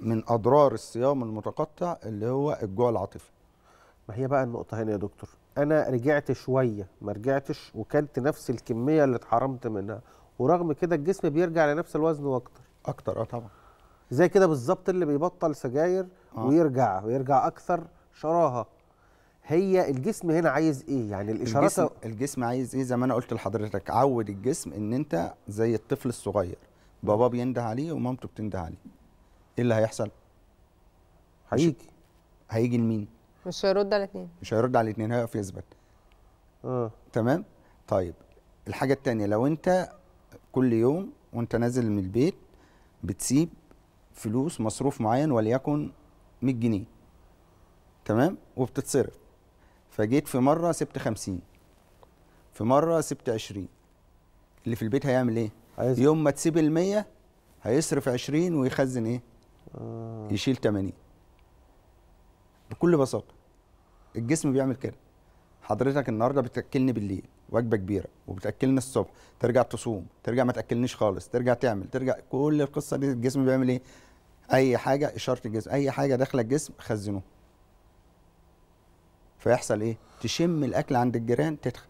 من اضرار الصيام المتقطع اللي هو الجوع العاطفي ما هي بقى النقطه هنا يا دكتور انا رجعت شويه ما رجعتش وكلت نفس الكميه اللي اتحرمت منها ورغم كده الجسم بيرجع لنفس الوزن واكتر اكتر اه طبعا زي كده بالظبط اللي بيبطل سجاير آه. ويرجع ويرجع اكثر شراهه هي الجسم هنا عايز ايه يعني الاشارات الجسم, الجسم عايز ايه زي ما انا قلت لحضرتك عود الجسم ان انت زي الطفل الصغير باباه بينده عليه ومامته بتنده عليه ايه اللي هيحصل؟ هيجي هيجي لمين؟ مش هيرد على الاثنين مش هيرد على الاثنين هيقف يثبت اه تمام؟ طيب الحاجه التانية لو انت كل يوم وانت نازل من البيت بتسيب فلوس مصروف معين وليكن 100 جنيه تمام وبتتصرف فجيت في مره سبت 50 في مره سبت 20 اللي في البيت هيعمل ايه؟ يوم ما تسيب ال 100 هيصرف 20 ويخزن ايه؟ آه. يشيل 80 بكل بساطه الجسم بيعمل كده حضرتك النهارده بتاكلني بالليل وجبه كبيره وبتاكلني الصبح ترجع تصوم ترجع ما تاكلنيش خالص ترجع تعمل ترجع كل القصه دي الجسم بيعمل ايه اي حاجه اشاره الجسم اي حاجه داخله الجسم خزنوها فيحصل ايه تشم الاكل عند الجيران تتخن